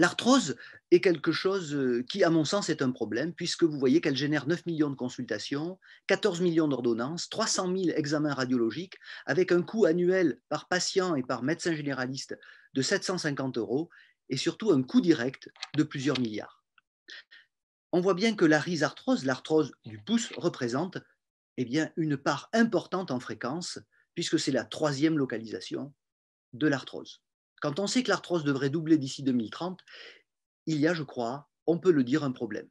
L'arthrose est quelque chose euh, qui, à mon sens, est un problème, puisque vous voyez qu'elle génère 9 millions de consultations, 14 millions d'ordonnances, 300 000 examens radiologiques, avec un coût annuel par patient et par médecin généraliste de 750 euros, et surtout un coût direct de plusieurs milliards. On voit bien que la rhizarthrose, l'arthrose du pouce, représente eh bien, une part importante en fréquence, puisque c'est la troisième localisation de l'arthrose. Quand on sait que l'arthrose devrait doubler d'ici 2030, il y a, je crois, on peut le dire, un problème.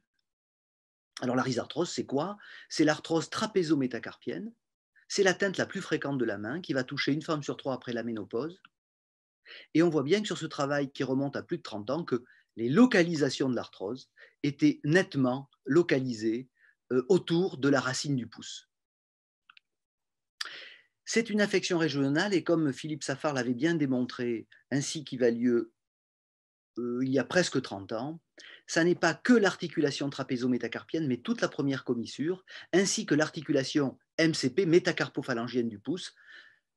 Alors la rhizarthrose, c'est quoi C'est l'arthrose trapézo-métacarpienne. C'est l'atteinte la plus fréquente de la main qui va toucher une femme sur trois après la ménopause. Et on voit bien que sur ce travail qui remonte à plus de 30 ans, que les localisations de l'arthrose étaient nettement localisées euh, autour de la racine du pouce. C'est une infection régionale et comme Philippe Safar l'avait bien démontré, ainsi qu'il va lieu euh, il y a presque 30 ans, ça n'est pas que l'articulation trapézo-métacarpienne, mais toute la première commissure, ainsi que l'articulation MCP, métacarpophalangienne du pouce,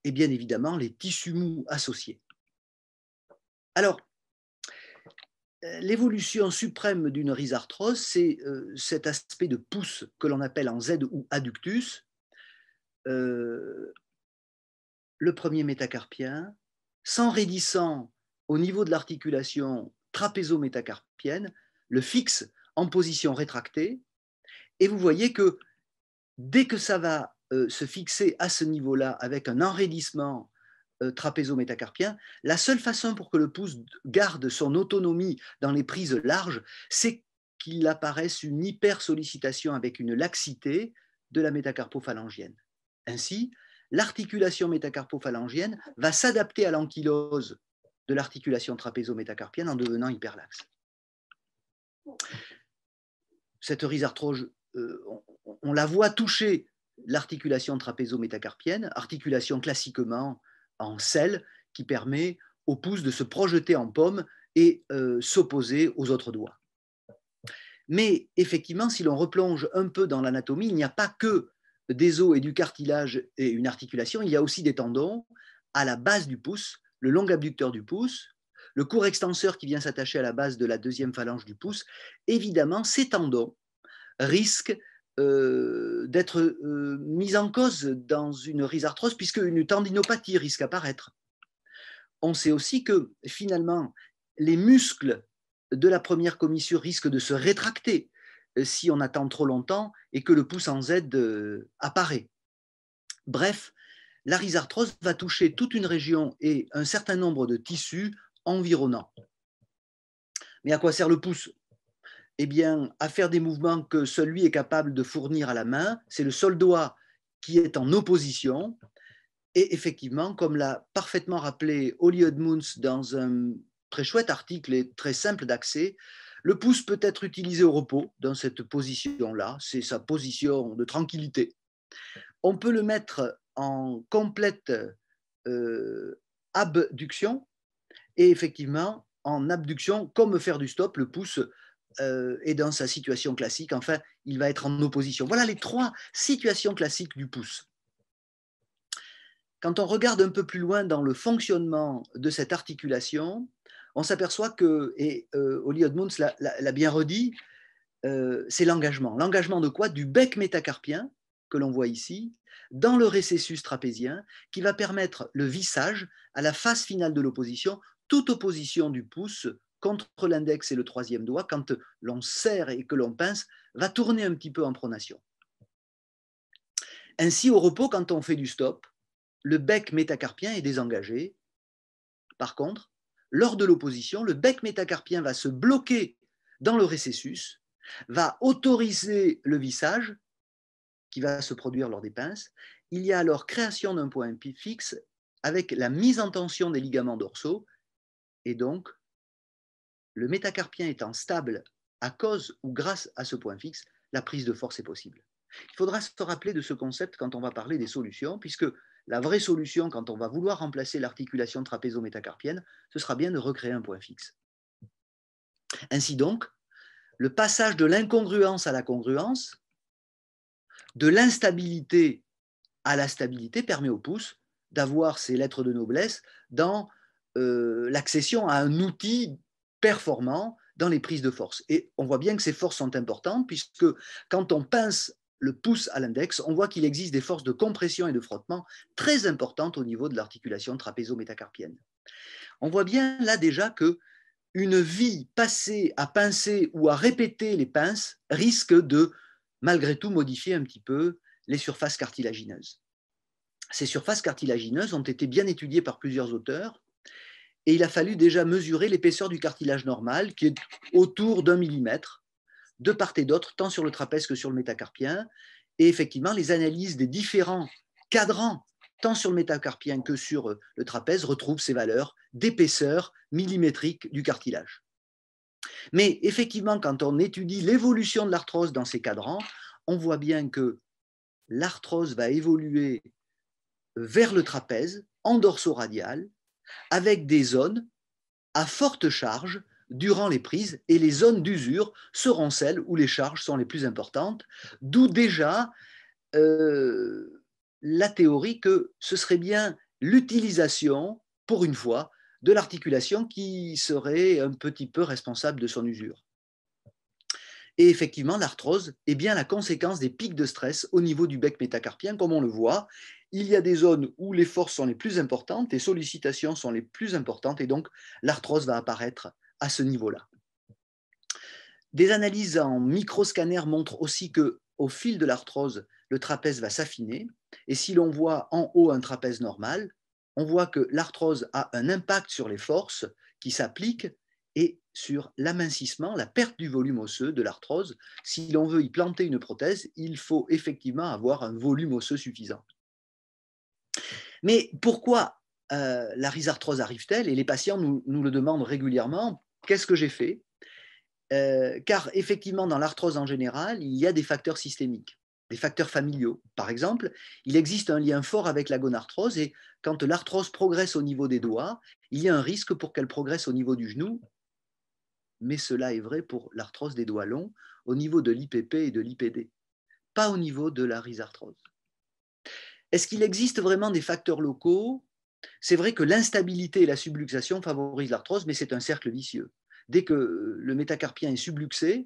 et bien évidemment les tissus mous associés. Alors, euh, l'évolution suprême d'une rhizarthrose, c'est euh, cet aspect de pouce que l'on appelle en Z ou adductus, le premier métacarpien, s'enraidissant au niveau de l'articulation trapézo-métacarpienne, le fixe en position rétractée. Et vous voyez que dès que ça va euh, se fixer à ce niveau-là avec un enraidissement euh, trapézo-métacarpien, la seule façon pour que le pouce garde son autonomie dans les prises larges, c'est qu'il apparaisse une hypersollicitation avec une laxité de la métacarpophalangienne. Ainsi, l'articulation métacarpophalangienne va s'adapter à l'ankylose de l'articulation trapézo-métacarpienne en devenant hyperlaxe. Cette rhizarthrose, euh, on, la voit toucher l'articulation trapézo-métacarpienne, articulation classiquement en selle qui permet au pouce de se projeter en pomme et euh, s'opposer aux autres doigts. Mais effectivement, si l'on replonge un peu dans l'anatomie, il n'y a pas que des os et du cartilage et une articulation, il y a aussi des tendons à la base du pouce, le long abducteur du pouce, le court extenseur qui vient s'attacher à la base de la deuxième phalange du pouce. Évidemment, ces tendons risquent euh, d'être euh, mis en cause dans une rhizarthrose puisque une tendinopathie risque d'apparaître. On sait aussi que finalement, les muscles de la première commissure risquent de se rétracter euh, si on attend trop longtemps et que le pouce en Z euh, apparaît. Bref, la rhizarthrose va toucher toute une région et un certain nombre de tissus environnants. Mais à quoi sert le pouce Eh bien, à faire des mouvements que celui est capable de fournir à la main. C'est le seul doigt qui est en opposition. Et effectivement, comme l'a parfaitement rappelé Oli Edmunds dans un très chouette article et très simple d'accès, le pouce peut être utilisé au repos dans cette position-là, c'est sa position de tranquillité. On peut le mettre en complète euh, abduction et effectivement en abduction, comme faire du stop, le pouce euh, est dans sa situation classique, enfin il va être en opposition. Voilà les trois situations classiques du pouce. Quand on regarde un peu plus loin dans le fonctionnement de cette articulation, on s'aperçoit que, et euh, Oli l'a bien redit, euh, c'est l'engagement. L'engagement de quoi Du bec métacarpien, que l'on voit ici, dans le récessus trapézien, qui va permettre le vissage à la phase finale de l'opposition, toute opposition du pouce contre l'index et le troisième doigt, quand l'on serre et que l'on pince, va tourner un petit peu en pronation. Ainsi, au repos, quand on fait du stop, le bec métacarpien est désengagé. Par contre, lors de l'opposition, le bec métacarpien va se bloquer dans le récessus, va autoriser le vissage qui va se produire lors des pinces. Il y a alors création d'un point fixe avec la mise en tension des ligaments dorsaux et donc le métacarpien étant stable à cause ou grâce à ce point fixe, la prise de force est possible. Il faudra se rappeler de ce concept quand on va parler des solutions, puisque la vraie solution, quand on va vouloir remplacer l'articulation trapézo-métacarpienne, ce sera bien de recréer un point fixe. Ainsi donc, le passage de l'incongruence à la congruence, de l'instabilité à la stabilité, permet au pouce d'avoir ses lettres de noblesse dans euh, l'accession à un outil performant dans les prises de force. Et on voit bien que ces forces sont importantes, puisque quand on pince le pouce à l'index, on voit qu'il existe des forces de compression et de frottement très importantes au niveau de l'articulation trapézo-métacarpienne. On voit bien là déjà que une vie passée à pincer ou à répéter les pinces risque de malgré tout modifier un petit peu les surfaces cartilagineuses. Ces surfaces cartilagineuses ont été bien étudiées par plusieurs auteurs et il a fallu déjà mesurer l'épaisseur du cartilage normal qui est autour d'un millimètre de part et d'autre, tant sur le trapèze que sur le métacarpien. Et effectivement, les analyses des différents cadrans, tant sur le métacarpien que sur euh, le trapèze, retrouvent ces valeurs d'épaisseur millimétrique du cartilage. Mais effectivement, quand on étudie l'évolution de l'arthrose dans ces cadrans, on voit bien que l'arthrose va évoluer vers le trapèze, en radial avec des zones à forte charge durant les prises et les zones d'usure seront celles où les charges sont les plus importantes, d'où déjà euh, la théorie que ce serait bien l'utilisation, pour une fois, de l'articulation qui serait un petit peu responsable de son usure. Et effectivement, l'arthrose est bien la conséquence des pics de stress au niveau du bec métacarpien, comme on le voit. Il y a des zones où les forces sont les plus importantes, les sollicitations sont les plus importantes, et donc l'arthrose va apparaître ce niveau-là. Des analyses en microscanner montrent aussi que, au fil de l'arthrose, le trapèze va s'affiner. Et si l'on voit en haut un trapèze normal, on voit que l'arthrose a un impact sur les forces qui s'appliquent et sur l'amincissement, la perte du volume osseux de l'arthrose. Si l'on veut y planter une prothèse, il faut effectivement avoir un volume osseux suffisant. Mais pourquoi euh, la rhizarthrose arrive-t-elle Et les patients nous, le demandent régulièrement. Qu'est-ce que j'ai fait euh, Car effectivement, dans l'arthrose en général, il y a des facteurs systémiques, des facteurs familiaux. Par exemple, il existe un lien fort avec la gonarthrose et quand l'arthrose progresse au niveau des doigts, il y a un risque pour qu'elle progresse au niveau du genou. Mais cela est vrai pour l'arthrose des doigts longs, au niveau de l'IPP et de l'IPD, pas au niveau de la rhizarthrose. Est-ce qu'il existe vraiment des facteurs locaux c'est vrai que l'instabilité et la subluxation favorisent l'arthrose, mais c'est un cercle vicieux. Dès que euh, le métacarpien est subluxé,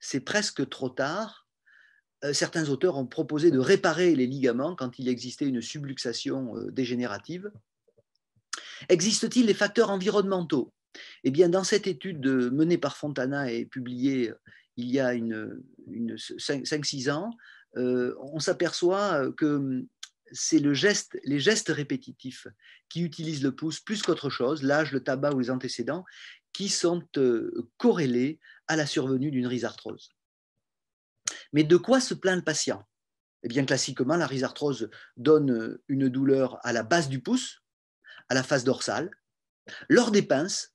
c'est presque trop tard. Euh, certains auteurs ont proposé de réparer les ligaments quand il existait une subluxation euh, dégénérative. t il des facteurs environnementaux eh bien, dans cette étude menée par Fontana et publiée il y a 5-6 ans, on s'aperçoit que hum, c'est les gestes répétitifs qui utilisent le pouce plus qu'autre chose, l'âge, le tabac ou les antécédents, qui sont euh, corrélés à la survenue d'une rhizarthrose. Mais de quoi se plaint le patient Eh bien, classiquement, la rhizarthrose donne euh, une douleur à la base du pouce, à la face dorsale, lors des pinces,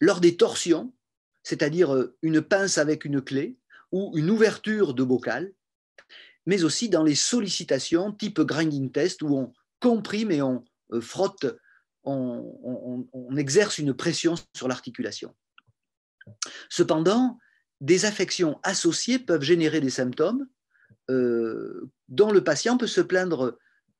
lors des torsions, c'est-à-dire euh, une pince avec une clé ou une ouverture de bocal, mais aussi dans les sollicitations type grinding test où on comprime et on euh, frotte, on, exerce une pression sur l'articulation. Cependant, des affections associées peuvent générer des symptômes euh, dont le patient peut se plaindre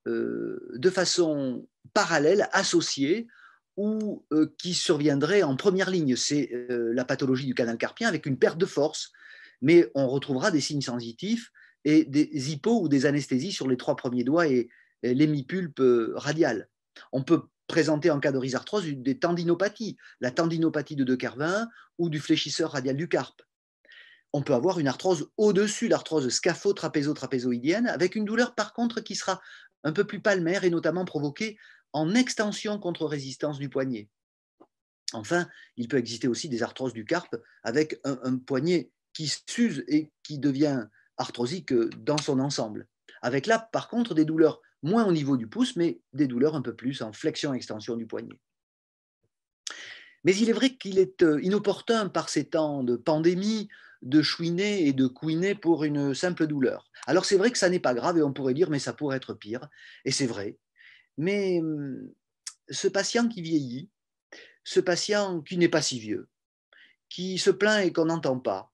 euh, de façon parallèle, associée, ou qui surviendraient en première ligne. C'est la pathologie du canal carpien avec une perte de force. Mais on retrouvera des signes sensitifs et des hypos ou des anesthésies sur les trois premiers doigts et, l'hémipulpe euh, radiale. On peut présenter en cas de rhizarthrose des tendinopathies, la tendinopathie de De Carvin ou du fléchisseur radial du carpe. On peut avoir une arthrose au-dessus, l'arthrose scapho-trapézo-trapézoïdienne, avec une douleur par contre qui sera un peu plus palmaire et notamment provoquée en extension contre résistance du poignet. Enfin, il peut exister aussi des arthroses du carpe avec un poignet qui s'use et qui devient arthrosique dans son ensemble. Avec là, par contre, des douleurs moins au niveau du pouce, mais des douleurs un peu plus en flexion-extension du poignet. Mais il est vrai qu'il est euh, inopportun par ces temps de pandémie de chouiner et de couiner pour une simple douleur. Alors c'est vrai que ça n'est pas grave et on pourrait dire mais ça pourrait être pire, et c'est vrai. Mais hum, ce patient qui vieillit, ce patient qui n'est pas si vieux, qui se plaint et qu'on n'entend pas,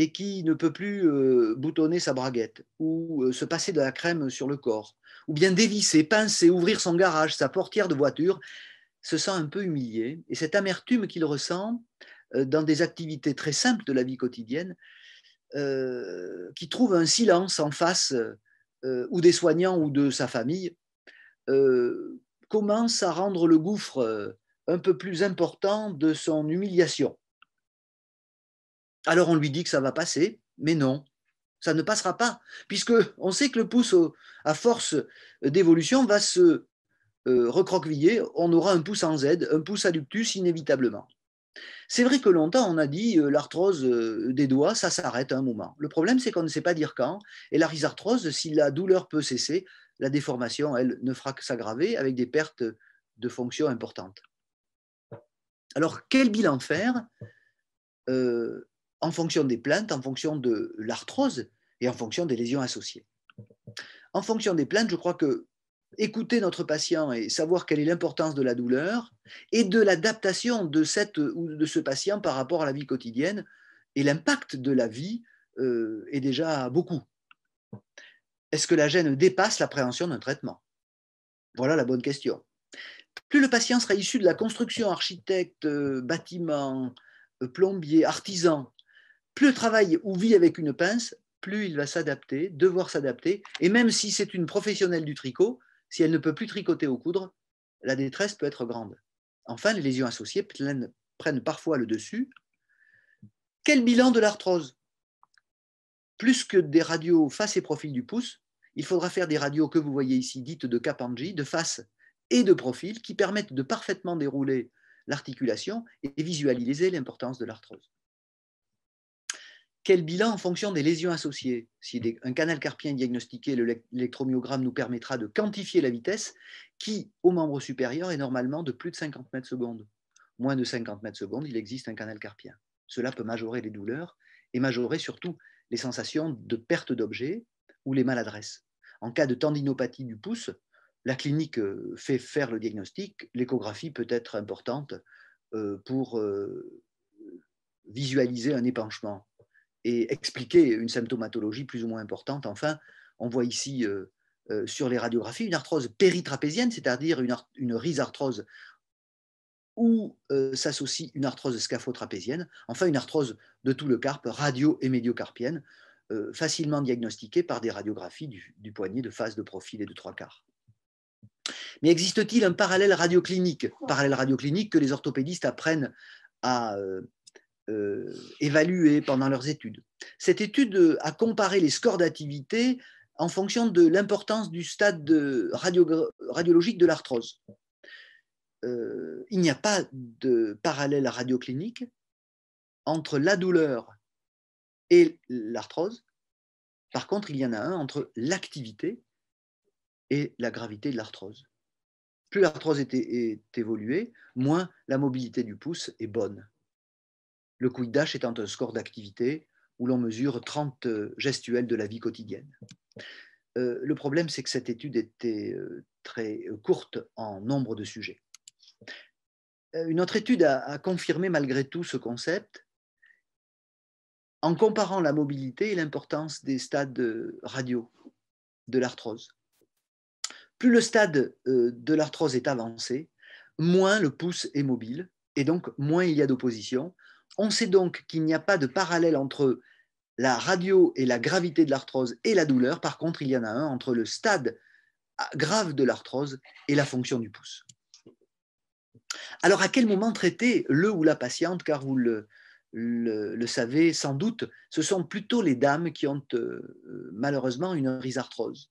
et qui ne peut plus euh, boutonner sa braguette ou euh, se passer de la crème sur le corps, ou bien dévisser, pincer, ouvrir son garage, sa portière de voiture, se sent un peu humilié. Et cette amertume qu'il ressent euh, dans des activités très simples de la vie quotidienne, qui trouve un silence en face ou des soignants ou de sa famille, commence à rendre le gouffre un peu plus important de son humiliation. Alors on lui dit que ça va passer, mais non, ça ne passera pas, puisque on sait que le pouce, à force d'évolution, va se euh, recroqueviller. On aura un pouce en Z, un pouce adductus inévitablement. C'est vrai que longtemps, on a dit euh, l'arthrose euh, des doigts, ça s'arrête à un moment. Le problème, c'est qu'on ne sait pas dire quand. Et la rhizarthrose, si la douleur peut cesser, la déformation, elle, ne fera que s'aggraver avec des pertes de fonctions importantes. Alors, quel bilan faire en fonction des plaintes, en fonction de l'arthrose et en fonction des lésions associées. En fonction des plaintes, je crois que écouter notre patient et savoir quelle est l'importance de la douleur et de l'adaptation de cette ou de ce patient par rapport à la vie quotidienne et l'impact de la vie euh, est déjà beaucoup. Est-ce que la gêne dépasse l'appréhension d'un traitement Voilà la bonne question. Plus le patient sera issu de la construction, architecte, euh, bâtiment, euh, plombier, artisan, plus le travaille ou vit avec une pince, plus il va s'adapter, devoir s'adapter. Et même si c'est une professionnelle du tricot, si elle ne peut plus tricoter au coudre, la détresse peut être grande. Enfin, les lésions associées prennent, parfois le dessus. Quel bilan de l'arthrose Plus que des radios face et profil du pouce, il faudra faire des radios que vous voyez ici dites de Kapanji, de face et de profil, qui permettent de parfaitement dérouler l'articulation et visualiser l'importance de l'arthrose quel bilan en fonction des lésions associées Si un canal carpien est diagnostiqué, l'électromyogramme nous permettra de quantifier la vitesse qui, au membre supérieur, est normalement de plus de 50 mètres secondes. Moins de 50 mètres secondes, il existe un canal carpien. Cela peut majorer les douleurs et majorer surtout les sensations de perte d'objet ou les maladresses. En cas de tendinopathie du pouce, la clinique euh, fait faire le diagnostic, l'échographie peut être importante euh, pour euh, visualiser un épanchement et expliquer une symptomatologie plus ou moins importante. Enfin, on voit ici euh, euh, sur les radiographies une arthrose péritrapézienne, c'est-à-dire une, rhizarthrose où euh, s'associe une arthrose scaphotrapézienne, enfin une arthrose de tout le carpe, radio- et médiocarpienne, facilement diagnostiquée par des radiographies du, du, poignet de face, de profil et de trois quarts. Mais existe-t-il un parallèle radioclinique Parallèle radioclinique que les orthopédistes apprennent à, euh, évaluées pendant leurs études. Cette étude euh, a comparé les scores d'activité en fonction de l'importance du stade radiologique de l'arthrose. Euh, il n'y a pas de parallèle radioclinique entre la douleur et l'arthrose. Par contre, il y en a un entre l'activité et la gravité de l'arthrose. Plus l'arthrose est évoluée, moins la mobilité du pouce est bonne. Le quidash étant un score d'activité où l'on mesure 30 gestuels de la vie quotidienne. Euh, le problème, c'est que cette étude était euh, très courte en nombre de sujets. Euh, une autre étude a, confirmé malgré tout ce concept en comparant la mobilité et l'importance des stades radio de l'arthrose. Plus le stade de l'arthrose est avancé, moins le pouce est mobile et donc moins il y a d'opposition on sait donc qu'il n'y a pas de parallèle entre la radio et la gravité de l'arthrose et la douleur. Par contre, il y en a un entre le stade grave de l'arthrose et la fonction du pouce. Alors, à quel moment traiter le ou la patiente Car vous le, savez sans doute, ce sont plutôt les dames qui ont euh, malheureusement une rhizarthrose.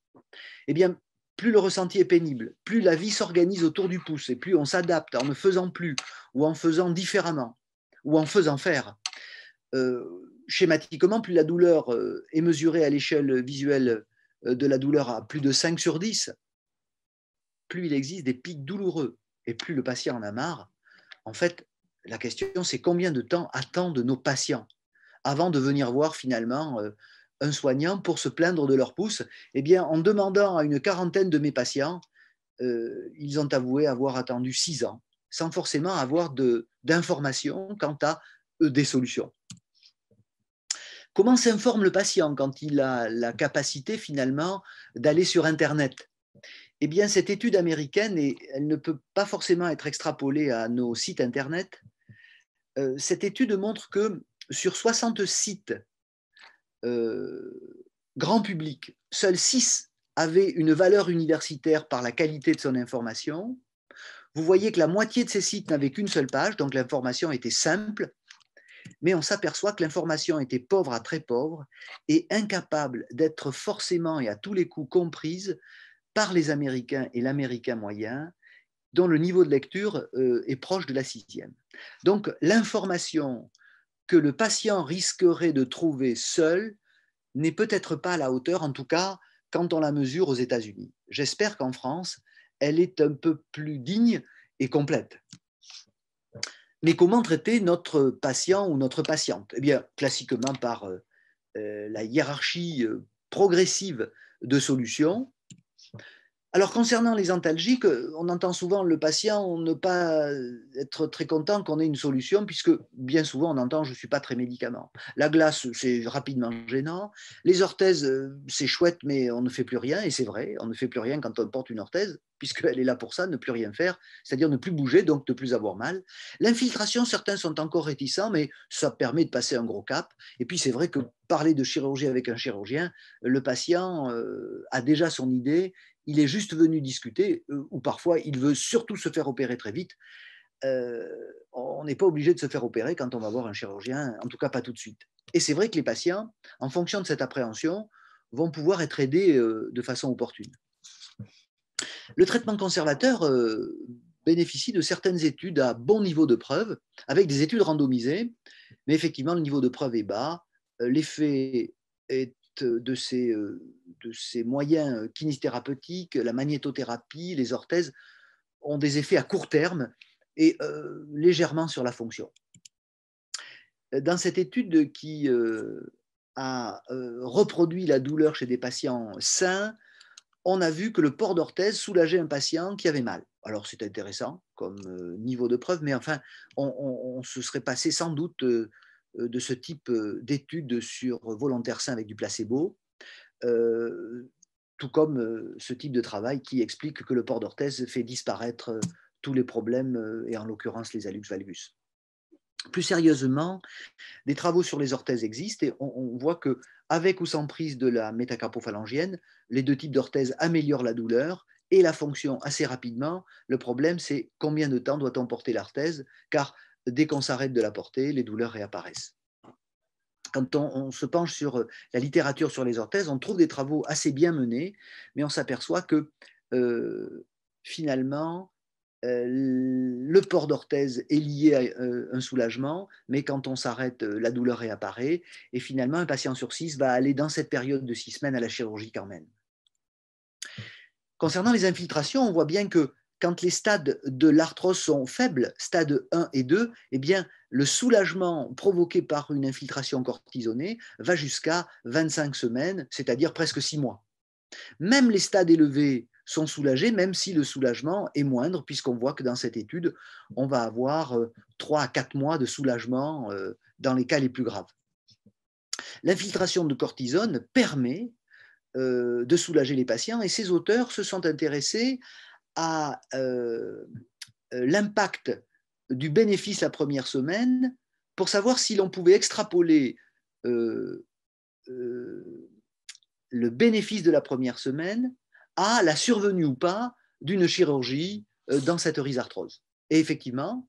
Eh bien, plus le ressenti est pénible, plus la vie s'organise autour du pouce et plus on s'adapte en ne faisant plus ou en faisant différemment ou en faisant faire. Euh, schématiquement, plus la douleur euh, est mesurée à l'échelle visuelle euh, de la douleur à plus de 5 sur 10, plus il existe des pics douloureux et plus le patient en a marre. En fait, la question, c'est combien de temps attendent nos patients avant de venir voir finalement un soignant pour se plaindre de leur pouce Eh bien, en demandant à une quarantaine de mes patients, ils ont avoué avoir attendu 6 ans sans forcément avoir d'informations quant à euh, des solutions. Comment s'informe le patient quand il a la capacité finalement d'aller sur Internet Eh bien, cette étude américaine, et elle ne peut pas forcément être extrapolée à nos sites Internet, euh, cette étude montre que sur 60 sites euh, grand public, seuls 6 avaient une valeur universitaire par la qualité de son information, vous voyez que la moitié de ces sites n'avaient qu'une seule page, donc l'information était simple, mais on s'aperçoit que l'information était pauvre à très pauvre et incapable d'être forcément et à tous les coups comprise par les Américains et l'Américain moyen, dont le niveau de lecture euh, est proche de la sixième. Donc l'information que le patient risquerait de trouver seul n'est peut-être pas à la hauteur, en tout cas quand on la mesure aux États-Unis. J'espère qu'en France, elle est un peu plus digne et complète. Mais comment traiter notre patient ou notre patiente Eh bien, classiquement par euh, euh, la hiérarchie euh, progressive de solutions, alors concernant les antalgiques, euh, on entend souvent le patient ne pas être très content qu'on ait une solution, puisque bien souvent on entend je ne suis pas très médicament. La glace, c'est rapidement gênant. Les orthèses, euh, c'est chouette, mais on ne fait plus rien, et c'est vrai, on ne fait plus rien quand on porte une orthèse, puisqu'elle est là pour ça, ne plus rien faire, c'est-à-dire ne plus bouger, donc ne plus avoir mal. L'infiltration, certains sont encore réticents, mais ça permet de passer un gros cap. Et puis c'est vrai que parler de chirurgie avec un chirurgien, le patient euh, a déjà son idée il est juste venu discuter, euh, ou parfois il veut surtout se faire opérer très vite. Euh, on n'est pas obligé de se faire opérer quand on va voir un chirurgien, en tout cas pas tout de suite. Et c'est vrai que les patients, en fonction de cette appréhension, vont pouvoir être aidés euh, de façon opportune. Le traitement conservateur bénéficie de certaines études à bon niveau de preuve, avec des études randomisées, mais effectivement le niveau de preuve est bas, l'effet est de ces, euh, de ces moyens euh, kinésithérapeutiques, la magnétothérapie, les orthèses, ont des effets à court terme et euh, légèrement sur la fonction. Dans cette étude qui a reproduit la douleur chez des patients sains, on a vu que le port d'orthèse soulageait un patient qui avait mal. Alors c'est intéressant comme niveau de preuve, mais enfin, on se serait passé sans doute euh, de ce type euh, d'études sur euh, volontaires sains avec du placebo, tout comme ce type de travail qui explique que le port d'orthèse fait disparaître tous les problèmes, et en l'occurrence les alux valgus. Plus sérieusement, des travaux sur les orthèses existent et on, voit que, avec ou sans prise de la métacarpophalangienne, les deux types d'orthèses améliorent la douleur et la fonction assez rapidement. Le problème, c'est combien de temps doit-on porter l'orthèse Car dès qu'on s'arrête de la porter, les douleurs réapparaissent. Quand on, se penche sur euh, la littérature sur les orthèses, on trouve des travaux assez bien menés, mais on s'aperçoit que euh, finalement, euh, le port d'orthèse est lié à un soulagement, mais quand on s'arrête, la douleur réapparaît. Et finalement, un patient sur six va aller dans cette période de six semaines à la chirurgie quand même. Concernant les infiltrations, on voit bien que quand les stades de l'arthrose sont faibles, stades 1 et 2, eh bien, le soulagement provoqué par une infiltration cortisonnée va jusqu'à 25 semaines, c'est-à-dire presque 6 mois. Même les stades élevés sont soulagés, même si le soulagement est moindre, puisqu'on voit que dans cette étude, on va avoir 3 euh, à 4 mois de soulagement euh, dans les cas les plus graves. L'infiltration de cortisone permet euh, de soulager les patients et ces auteurs se sont intéressés à euh, euh, l'impact du bénéfice la première semaine pour savoir si l'on pouvait extrapoler euh, le bénéfice de la première semaine à la survenue ou pas d'une chirurgie dans cette rhizarthrose. Et effectivement,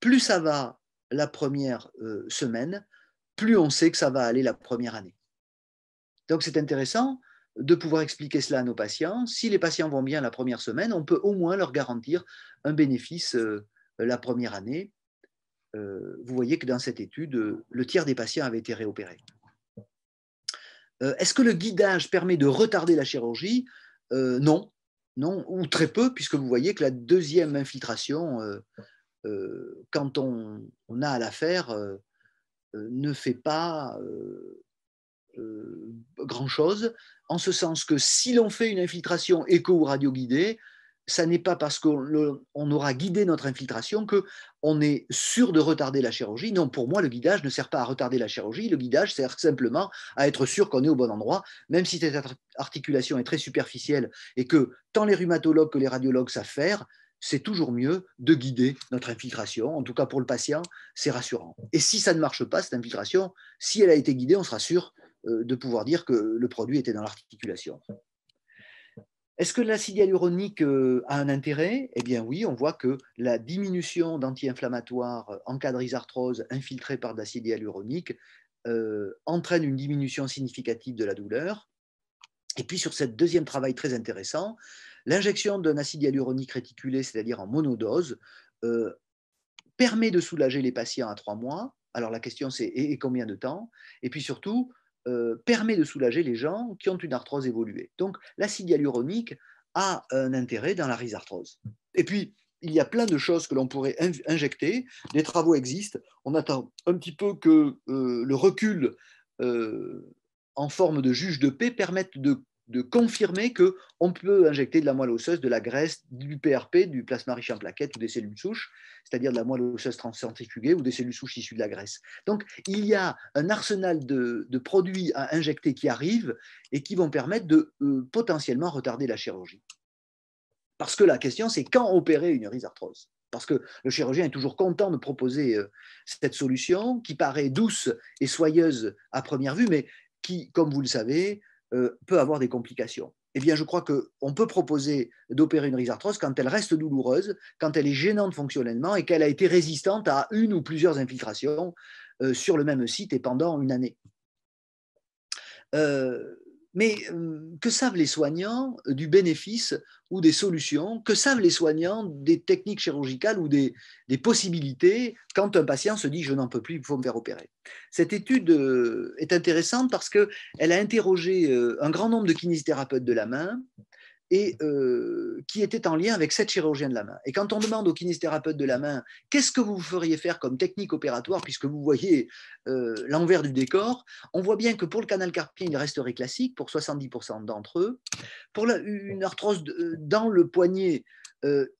plus ça va la première semaine, plus on sait que ça va aller la première année. Donc c'est intéressant de pouvoir expliquer cela à nos patients. Si les patients vont bien la première semaine, on peut au moins leur garantir un bénéfice euh, la première année. Euh, vous voyez que dans cette étude, le tiers des patients avait été réopéré. Euh, est-ce que le guidage permet de retarder la chirurgie Non, non, ou très peu, puisque vous voyez que la deuxième infiltration, quand on, a à la faire, ne fait pas grand chose en ce sens que si l'on fait une infiltration éco ou radio guidée, ça n'est pas parce qu'on aura guidé notre infiltration que on est sûr de retarder la chirurgie. Non, pour moi, le guidage ne sert pas à retarder la chirurgie. Le guidage sert simplement à être sûr qu'on est au bon endroit, même si cette articulation est très superficielle et que tant les rhumatologues que les radiologues savent faire, c'est toujours mieux de guider notre infiltration. En tout cas, pour le patient, c'est rassurant. Et si ça ne marche pas, cette infiltration, si elle a été guidée, on sera sûr euh, de pouvoir dire que le produit était dans l'articulation. Est-ce que l'acide hyaluronique euh, a un intérêt Eh bien oui, on voit que la diminution d'anti-inflammatoires en cas de rhizarthrose infiltrée par l'acide hyaluronique euh, entraîne une diminution significative de la douleur. Et puis sur ce deuxième travail très intéressant, l'injection d'un acide hyaluronique réticulé, c'est-à-dire en monodose, permet de soulager les patients à trois mois. Alors la question c'est et combien de temps Et puis surtout, euh, permet de soulager les gens qui ont une arthrose évoluée. Donc l'acide hyaluronique a un intérêt dans la rhizarthrose. Et puis, il y a plein de choses que l'on pourrait injecter. Des travaux existent. On attend un petit peu que euh, le recul euh, en forme de juge de paix permette de de confirmer que on peut injecter de la moelle osseuse, de la graisse, du PRP, du plasma riche en plaquettes ou des cellules souches, c'est-à-dire de la moelle osseuse transcentrifugée ou des cellules souches issues de la graisse. Donc, il y a un arsenal de, produits à injecter qui arrivent et qui vont permettre de euh, potentiellement retarder la chirurgie. Parce que la question, c'est quand opérer une rhizarthrose parce que le chirurgien est toujours content de proposer euh, cette solution qui paraît douce et soyeuse à première vue, mais qui, comme vous le savez, euh, peut avoir des complications. Eh bien, je crois qu'on peut proposer d'opérer une rhizarthrose quand elle reste douloureuse, quand elle est gênante fonctionnellement et qu'elle a été résistante à une ou plusieurs infiltrations euh, sur le même site et pendant une année. Euh, mais euh, que savent les soignants euh, du bénéfice ou des solutions Que savent les soignants des techniques chirurgicales ou des, possibilités quand un patient se dit je n'en peux plus, il faut me faire opérer Cette étude euh, est intéressante parce qu'elle a interrogé un grand nombre de kinésithérapeutes de la main, et euh, qui était en lien avec cette chirurgiens de la main. Et quand on demande au kinésithérapeutes de la main, qu'est-ce que vous feriez faire comme technique opératoire, puisque vous voyez euh, l'envers du décor, on voit bien que pour le canal carpien, il resterait classique pour 70% d'entre eux. Pour une arthrose euh, dans le poignet,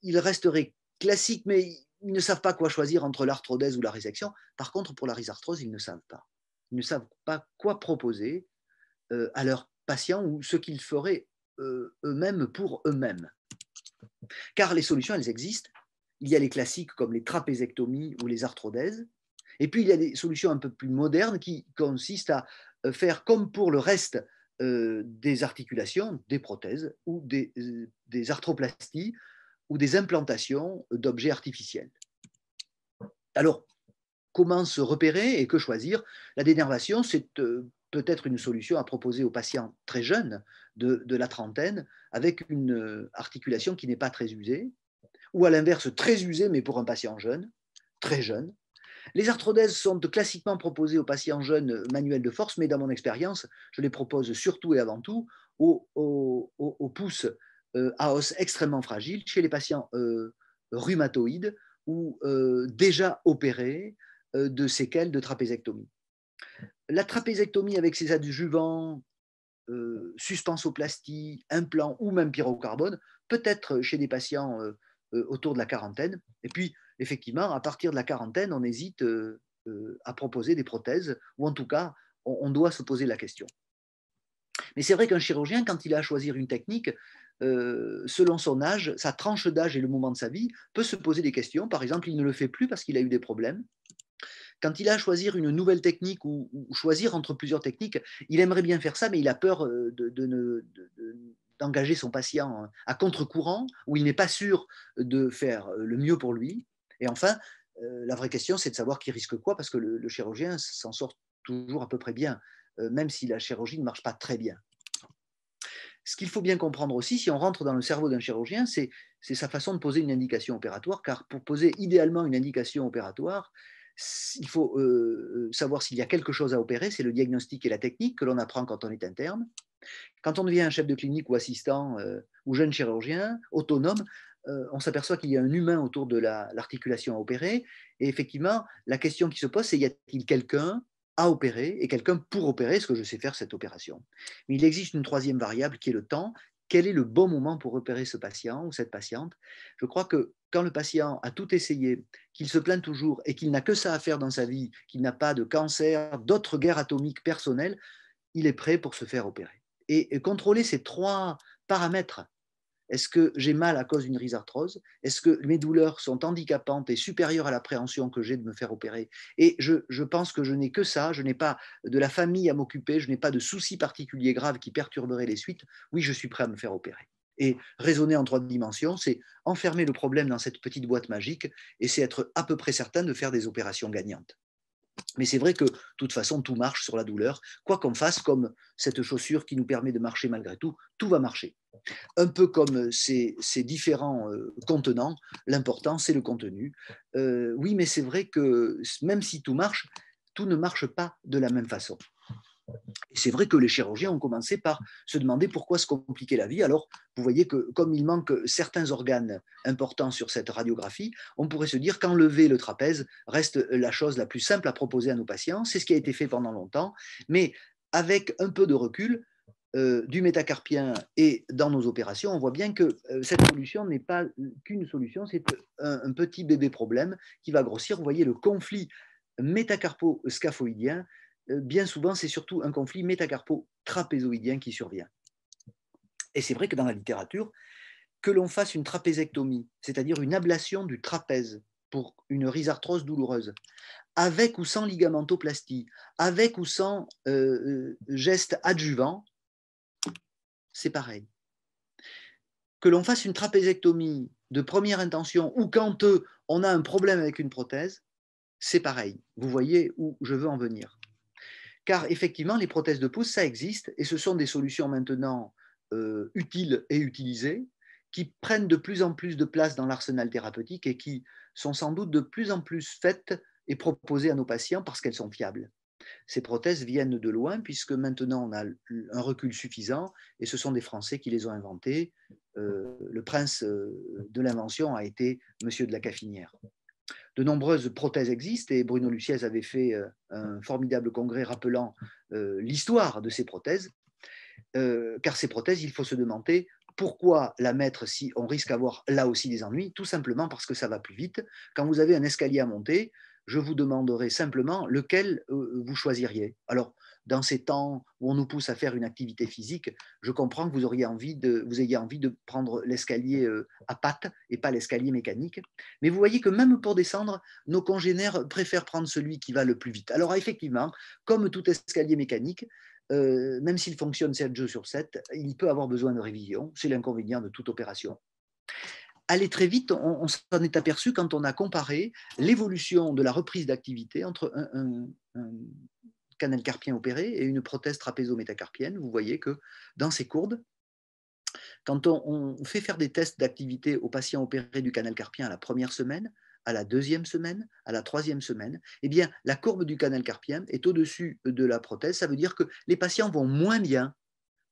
il resterait classique, mais ils ne savent pas quoi choisir entre l'arthrodèse ou la résection. Par contre, pour la rhizarthrose, ils ne savent pas. Ils ne savent pas quoi proposer à leurs patients ou ce qu'ils feraient euh, eux-mêmes pour eux-mêmes. Car les solutions, elles existent. Il y a les classiques comme les trapézectomies ou les arthrodèses. Et puis, il y a des solutions un peu plus modernes qui consistent à euh, faire comme pour le reste euh, des articulations, des prothèses ou des, arthroplasties ou des implantations d'objets artificiels. Alors, comment se repérer et que choisir La dénervation, c'est peut-être une solution à proposer aux patients très jeunes de, la trentaine avec une euh, articulation qui n'est pas très usée, ou à l'inverse très usée mais pour un patient jeune, très jeune. Les arthrodèses sont classiquement proposées aux patients jeunes manuels de force, mais dans mon expérience, je les propose surtout et avant tout aux, pouces euh, à os extrêmement fragiles chez les patients euh, rhumatoïdes ou déjà opérés de séquelles de trapézectomie la trapézectomie avec ses adjuvants, euh, suspensoplastie, implant ou même pyrocarbone, peut-être chez des patients euh, euh, autour de la quarantaine. Et puis, effectivement, à partir de la quarantaine, on hésite à proposer des prothèses, ou en tout cas, on doit se poser la question. Mais c'est vrai qu'un chirurgien, quand il a à choisir une technique, selon son âge, sa tranche d'âge et le moment de sa vie, peut se poser des questions. Par exemple, il ne le fait plus parce qu'il a eu des problèmes. Quand il a à choisir une nouvelle technique ou, choisir entre plusieurs techniques, il aimerait bien faire ça, mais il a peur euh, de, d'engager son patient hein, à contre-courant, où il n'est pas sûr de faire euh, le mieux pour lui. Et enfin, euh, la vraie question, c'est de savoir qui risque quoi, parce que le, chirurgien s'en sort toujours à peu près bien, même si la chirurgie ne marche pas très bien. Ce qu'il faut bien comprendre aussi, si on rentre dans le cerveau d'un chirurgien, c'est sa façon de poser une indication opératoire, car pour poser idéalement une indication opératoire, il faut euh, savoir s'il y a quelque chose à opérer, c'est le diagnostic et la technique que l'on apprend quand on est interne. Quand on devient un chef de clinique ou assistant euh, ou jeune chirurgien autonome, euh, on s'aperçoit qu'il y a un humain autour de l'articulation à opérer. Et effectivement, la question qui se pose, c'est y a-t-il quelqu'un à opérer et quelqu'un pour opérer Est-ce que je sais faire cette opération Mais il existe une troisième variable qui est le temps. Quel est le bon moment pour opérer ce patient ou cette patiente Je crois que quand le patient a tout essayé, qu'il se plaint toujours et qu'il n'a que ça à faire dans sa vie, qu'il n'a pas de cancer, d'autres guerres atomiques personnelles, il est prêt pour se faire opérer. Et, contrôler ces trois paramètres. Est-ce que j'ai mal à cause d'une rhizarthrose Est-ce que mes douleurs sont handicapantes et supérieures à l'appréhension que j'ai de me faire opérer Et je, je pense que je n'ai que ça, je n'ai pas de la famille à m'occuper, je n'ai pas de soucis particuliers graves qui perturberaient les suites. Oui, je suis prêt à me faire opérer. Et raisonner en trois dimensions, c'est enfermer le problème dans cette petite boîte magique et c'est être à peu près certain de faire des opérations gagnantes. Mais c'est vrai que, de toute façon, tout marche sur la douleur. Quoi qu'on fasse, comme cette chaussure qui nous permet de marcher malgré tout, tout va marcher. Un peu comme ces, différents euh, contenants, l'important, c'est le contenu. Euh, oui, mais c'est vrai que même si tout marche, tout ne marche pas de la même façon c'est vrai que les chirurgiens ont commencé par se demander pourquoi se compliquer la vie. Alors, vous voyez que comme il manque certains organes importants sur cette radiographie, on pourrait se dire qu'enlever le trapèze reste la chose la plus simple à proposer à nos patients. C'est ce qui a été fait pendant longtemps. Mais avec un peu de recul, euh, du métacarpien et dans nos opérations, on voit bien que euh, cette solution n'est pas qu'une solution, c'est un, petit bébé problème qui va grossir. Vous voyez le conflit métacarpo-scaphoïdien euh, bien souvent, c'est surtout un conflit métacarpo-trapézoïdien qui survient. Et c'est vrai que dans la littérature, que l'on fasse une trapézectomie, c'est-à-dire une ablation du trapèze pour une rhizarthrose douloureuse, avec ou sans ligamentoplastie, avec ou sans euh, euh, geste adjuvant, c'est pareil. Que l'on fasse une trapézectomie de première intention ou quand on a un problème avec une prothèse, c'est pareil. Vous voyez où je veux en venir car effectivement, les prothèses de pouce, ça existe, et ce sont des solutions maintenant euh, utiles et utilisées, qui prennent de plus en plus de place dans l'arsenal thérapeutique et qui sont sans doute de plus en plus faites et proposées à nos patients parce qu'elles sont fiables. Ces prothèses viennent de loin puisque maintenant on a un recul suffisant et ce sont des Français qui les ont inventées. Euh, le prince euh, de l'invention a été Monsieur de la Caffinière de nombreuses prothèses existent et Bruno Luciès avait fait euh, un formidable congrès rappelant euh, l'histoire de ces prothèses. Euh, car ces prothèses, il faut se demander pourquoi la mettre si on risque d'avoir là aussi des ennuis Tout simplement parce que ça va plus vite. Quand vous avez un escalier à monter, je vous demanderai simplement lequel euh, vous choisiriez. Alors, dans ces temps où on nous pousse à faire une activité physique, je comprends que vous, auriez envie vous ayez envie de prendre l'escalier euh, à pattes et pas l'escalier mécanique. Mais vous voyez que même pour descendre, nos congénères préfèrent prendre celui qui va le plus vite. Alors effectivement, comme tout escalier mécanique, euh, même s'il fonctionne 7 jeux sur 7, il peut avoir besoin de révision. C'est l'inconvénient de toute opération aller très vite, on, s'en est aperçu quand on a comparé l'évolution de la reprise d'activité entre un, canal carpien opéré et une prothèse trapézo-métacarpienne. Vous voyez que dans ces courbes, quand on, fait faire des tests d'activité aux patients opérés du canal carpien à la première semaine, à la deuxième semaine, à la troisième semaine, eh bien, la courbe du canal carpien est au-dessus de la prothèse. Ça veut dire que les patients vont moins bien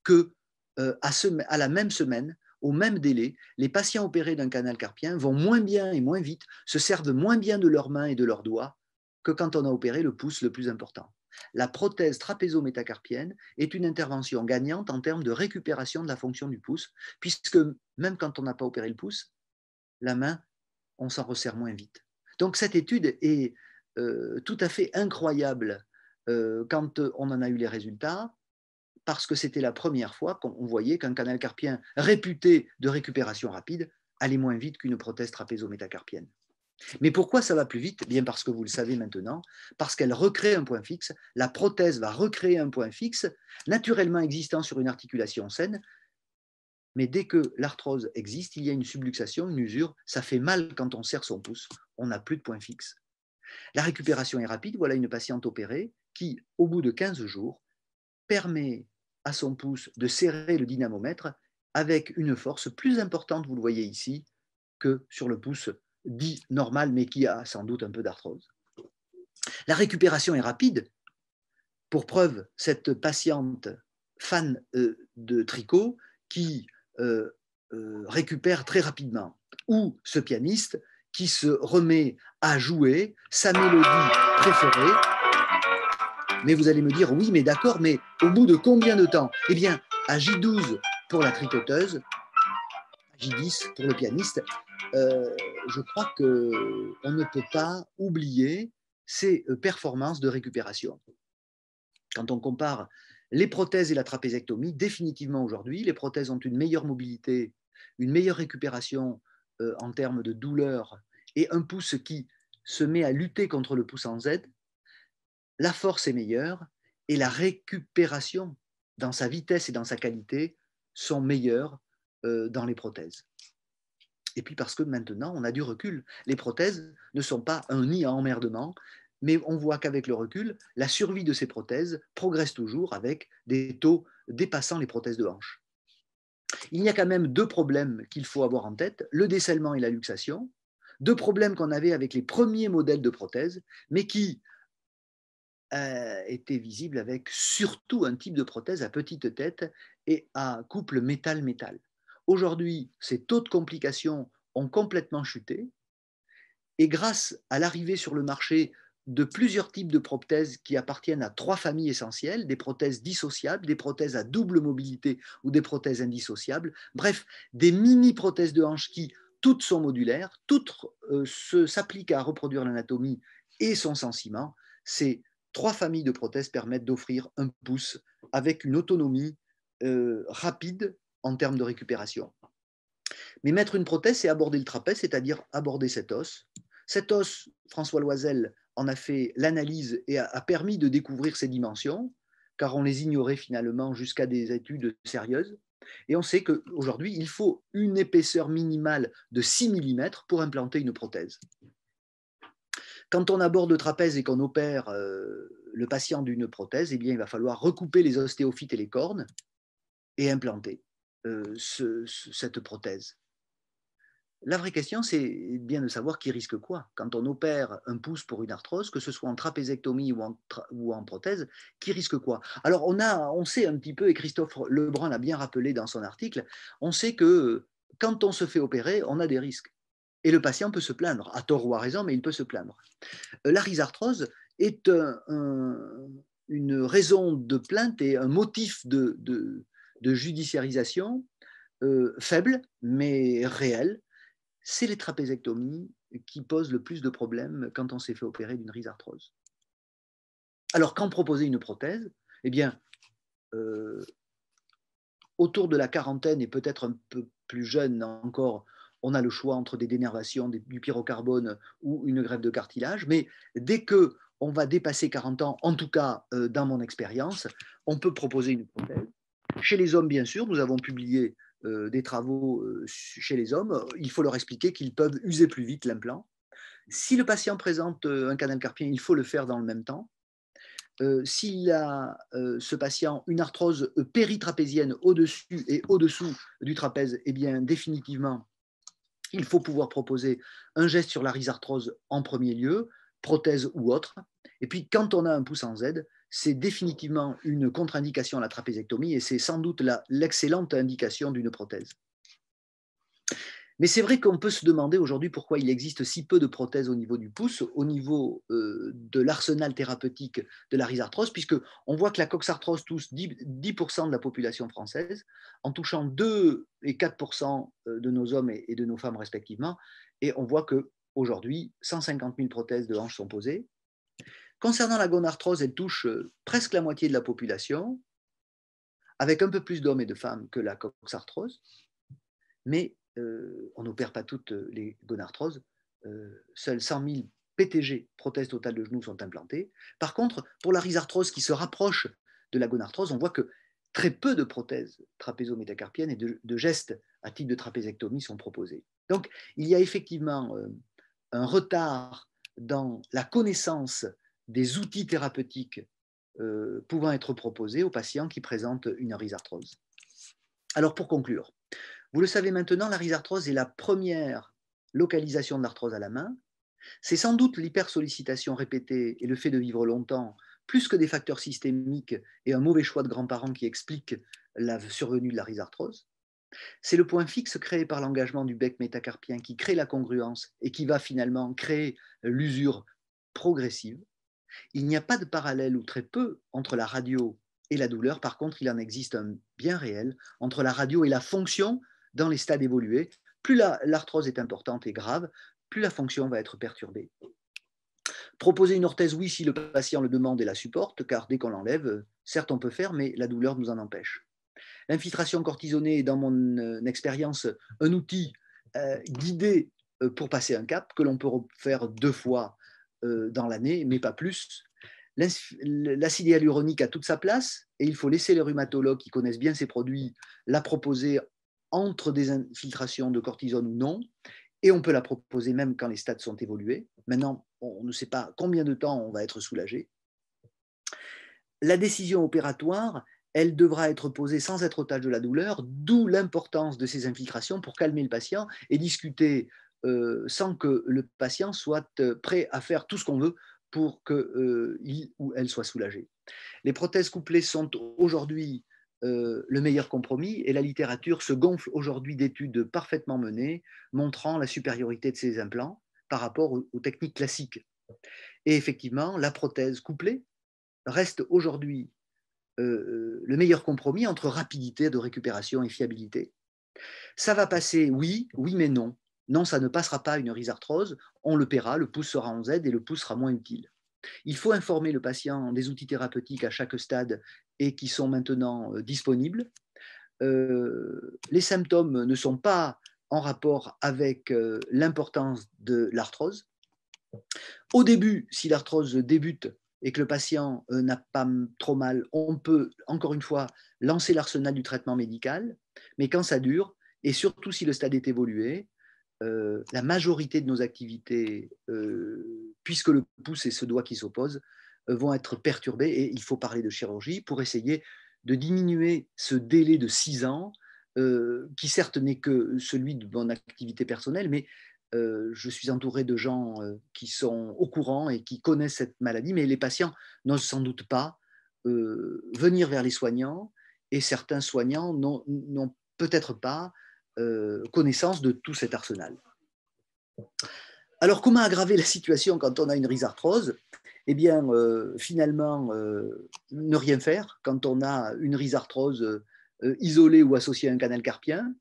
que euh, à, la même semaine au même délai, les patients opérés d'un canal carpien vont moins bien et moins vite, se servent moins bien de leurs mains et de leurs doigts que quand on a opéré le pouce le plus important. La prothèse trapézo-métacarpienne est une intervention gagnante en termes de récupération de la fonction du pouce, puisque même quand on n'a pas opéré le pouce, la main, on s'en resserre moins vite. Donc cette étude est euh, tout à fait incroyable euh, quand on en a eu les résultats parce que c'était la première fois qu'on voyait qu'un canal carpien réputé de récupération rapide allait moins vite qu'une prothèse trapézo Mais pourquoi ça va plus vite eh Bien parce que vous le savez maintenant, parce qu'elle recrée un point fixe, la prothèse va recréer un point fixe, naturellement existant sur une articulation saine, mais dès que l'arthrose existe, il y a une subluxation, une usure, ça fait mal quand on serre son pouce, on n'a plus de point fixe. La récupération est rapide, voilà une patiente opérée qui, au bout de 15 jours, permet à son pouce de serrer le dynamomètre avec une force plus importante, vous le voyez ici, que sur le pouce dit normal, mais qui a sans doute un peu d'arthrose. La récupération est rapide. Pour preuve, cette patiente fan euh, de tricot qui euh, euh, récupère très rapidement, ou ce pianiste qui se remet à jouer sa mélodie préférée mais vous allez me dire, oui, mais d'accord, mais au bout de combien de temps Eh bien, à J12 pour la tricoteuse, à J10 pour le pianiste, euh, je crois qu'on ne peut pas oublier ces euh, performances de récupération. Quand on compare les prothèses et la trapézectomie, définitivement aujourd'hui, les prothèses ont une meilleure mobilité, une meilleure récupération euh, en termes de douleur et un pouce qui se met à lutter contre le pouce en Z, la force est meilleure et la récupération dans sa vitesse et dans sa qualité sont meilleures euh, dans les prothèses. Et puis parce que maintenant, on a du recul. Les prothèses ne sont pas un nid à emmerdement, mais on voit qu'avec le recul, la survie de ces prothèses progresse toujours avec des taux dépassant les prothèses de hanche. Il y a quand même deux problèmes qu'il faut avoir en tête, le décèlement et la luxation, deux problèmes qu'on avait avec les premiers modèles de prothèses, mais qui, euh, était visible avec surtout un type de prothèse à petite tête et à couple métal-métal. Aujourd'hui, ces taux de complications ont complètement chuté et grâce à l'arrivée sur le marché de plusieurs types de prothèses qui appartiennent à trois familles essentielles, des prothèses dissociables, des prothèses à double mobilité ou des prothèses indissociables, bref, des mini-prothèses de hanche qui, toutes sont modulaires, toutes euh, se s'appliquent à reproduire l'anatomie et son sentiment. C'est trois familles de prothèses permettent d'offrir un pouce avec une autonomie euh, rapide en termes de récupération. Mais mettre une prothèse, c'est aborder le trapèze, c'est-à-dire aborder cet os. Cet os, François Loisel en a fait l'analyse et a, a permis de découvrir ses dimensions, car on les ignorait finalement jusqu'à des études sérieuses. Et on sait qu'aujourd'hui, il faut une épaisseur minimale de 6 mm pour implanter une prothèse. Quand on aborde le trapèze et qu'on opère euh, le patient d'une prothèse, eh bien, il va falloir recouper les ostéophytes et les cornes et implanter euh, cette prothèse. La vraie question, c'est bien de savoir qui risque quoi. Quand on opère un pouce pour une arthrose, que ce soit en trapézectomie ou en, ou en prothèse, qui risque quoi Alors, on, a, on sait un petit peu, et Christophe Lebrun l'a bien rappelé dans son article, on sait que euh, quand on se fait opérer, on a des risques. Et le patient peut se plaindre, à tort ou à raison, mais il peut se plaindre. Euh, la rhizarthrose est une raison de plainte et un motif de, judiciarisation euh, faible, mais réel. C'est les trapézectomies qui posent le plus de problèmes quand on s'est fait opérer d'une rhizarthrose. Alors, quand proposer une prothèse Eh bien, euh, autour de la quarantaine et peut-être un peu plus jeune encore, on a le choix entre des dénervations, du pyrocarbone euh, ou une grève de cartilage. Mais dès que on va dépasser 40 ans, en tout cas euh, dans mon expérience, on peut proposer une prothèse. Chez les hommes, bien sûr, nous avons publié euh, des travaux chez les hommes. Il faut leur expliquer qu'ils peuvent user plus vite l'implant. Si le patient présente un canal carpien, il faut le faire dans le même temps. S'il a, ce patient, une arthrose péritrapésienne au-dessus et au-dessous du trapèze, eh bien, définitivement, il faut pouvoir proposer un geste sur la rhizarthrose en premier lieu, prothèse ou autre. Et puis, quand on a un pouce en Z, c'est définitivement une contre-indication à la trapézectomie et c'est sans doute l'excellente indication d'une prothèse. Mais c'est vrai qu'on peut se demander aujourd'hui pourquoi il existe si peu de prothèses au niveau du pouce, au niveau euh, de l'arsenal thérapeutique de la rhizarthrose, puisque on voit que la coxarthrose touche 10%, de la population française, en touchant 2 et 4% euh, de nos hommes et de nos femmes respectivement, et on voit que aujourd'hui 150 000 prothèses de hanches sont posées. Concernant la gonarthrose, elle touche euh, presque la moitié de la population, avec un peu plus d'hommes et de femmes que la coxarthrose, mais euh, on n'opère pas toutes euh, les gonarthroses. Euh, seuls 100 000 PTG, prothèses totales de genoux, sont implantées. Par contre, pour la rhizarthrose qui se rapproche de la gonarthrose, on voit que très peu de prothèses trapézo-métacarpiennes et de, gestes à type de trapézectomie sont proposés. Donc, il y a effectivement un retard dans la connaissance des outils thérapeutiques pouvant être proposés aux patients qui présentent une rhizarthrose. Alors, pour conclure, vous le savez maintenant, la rhizarthrose est la première localisation de l'arthrose à la main. C'est sans doute l'hypersollicitation répétée et le fait de vivre longtemps, plus que des facteurs systémiques et un mauvais choix de grands-parents qui expliquent la survenue de la rhizarthrose. C'est le point fixe créé par l'engagement du bec métacarpien qui crée la congruence et qui va finalement créer l'usure progressive. Il n'y a pas de parallèle ou très peu entre la radio et la douleur. Par contre, il en existe un bien réel entre la radio et la fonction dans les stades évolués, plus l'arthrose est importante et grave, plus la fonction va être perturbée. Proposer une orthèse, oui, si le patient le demande et la supporte, car dès qu'on l'enlève, certes on peut faire, mais la douleur nous en empêche. L'infiltration cortisonée est, dans mon euh, expérience, un outil euh, guidé euh, pour passer un cap que l'on peut refaire deux fois dans l'année, mais pas plus. L'acide hyaluronique a toute sa place et il faut laisser les rhumatologues qui connaissent bien ces produits la proposer entre des infiltrations de cortisone ou non, et on peut la proposer même quand les stades sont évolués. Maintenant, on ne sait pas combien de temps on va être soulagé. La décision opératoire, elle devra être posée sans être otage de la douleur, d'où l'importance de ces infiltrations pour calmer le patient et discuter euh, sans que le patient soit euh, prêt à faire tout ce qu'on veut pour qu'il euh, ou elle soit soulagé. Les prothèses couplées sont aujourd'hui euh, le meilleur compromis et la littérature se gonfle aujourd'hui d'études parfaitement menées montrant la supériorité de ces implants par rapport aux, techniques classiques. Et effectivement, la prothèse couplée reste aujourd'hui euh, euh, le meilleur compromis entre rapidité de récupération et fiabilité. Ça va passer, oui, oui, mais non. Non, ça ne passera pas une rhizarthrose, on le paiera, le pouce sera en Z et le pouce sera moins utile. Il faut informer le patient des outils thérapeutiques à chaque stade et qui sont maintenant euh, disponibles. Euh, les symptômes ne sont pas en rapport avec euh, l'importance de l'arthrose. Au début, si l'arthrose débute et que le patient n'a pas trop mal, on peut, encore une fois, lancer l'arsenal du traitement médical, mais quand ça dure, et surtout si le stade est évolué, la majorité de nos activités, puisque le pouce et ce doigt qui s'oppose, euh, vont être perturbés et il faut parler de chirurgie pour essayer de diminuer ce délai de six ans, euh, qui certes n'est que celui de mon activité personnelle, mais euh, je suis entouré de gens qui sont au courant et qui connaissent cette maladie, mais les patients n'osent sans doute pas venir vers les soignants et certains soignants n'ont peut-être pas connaissance de tout cet arsenal. Alors comment aggraver la situation quand on a une rhizarthrose eh bien, euh, finalement, euh, ne rien faire quand on a une rhizarthrose euh, isolée ou associée à un canal carpien.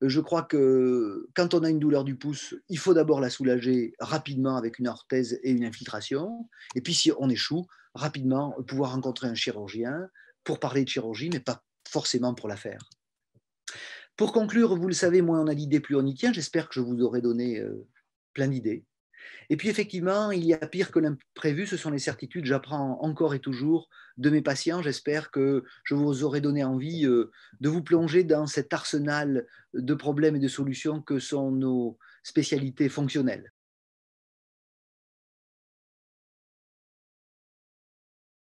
Je crois que quand on a une douleur du pouce, il faut d'abord la soulager rapidement avec une orthèse et une infiltration. Et puis, si on échoue, rapidement pouvoir rencontrer un chirurgien pour parler de chirurgie, mais pas forcément pour la faire. Pour conclure, vous le savez, moi on a l'idée plus on y tient. J'espère que je vous aurai donné plein d'idées. Et puis effectivement, il y a pire que l'imprévu, ce sont les certitudes. J'apprends encore et toujours de mes patients. J'espère que je vous aurai donné envie euh, de vous plonger dans cet arsenal de problèmes et de solutions que sont nos spécialités fonctionnelles.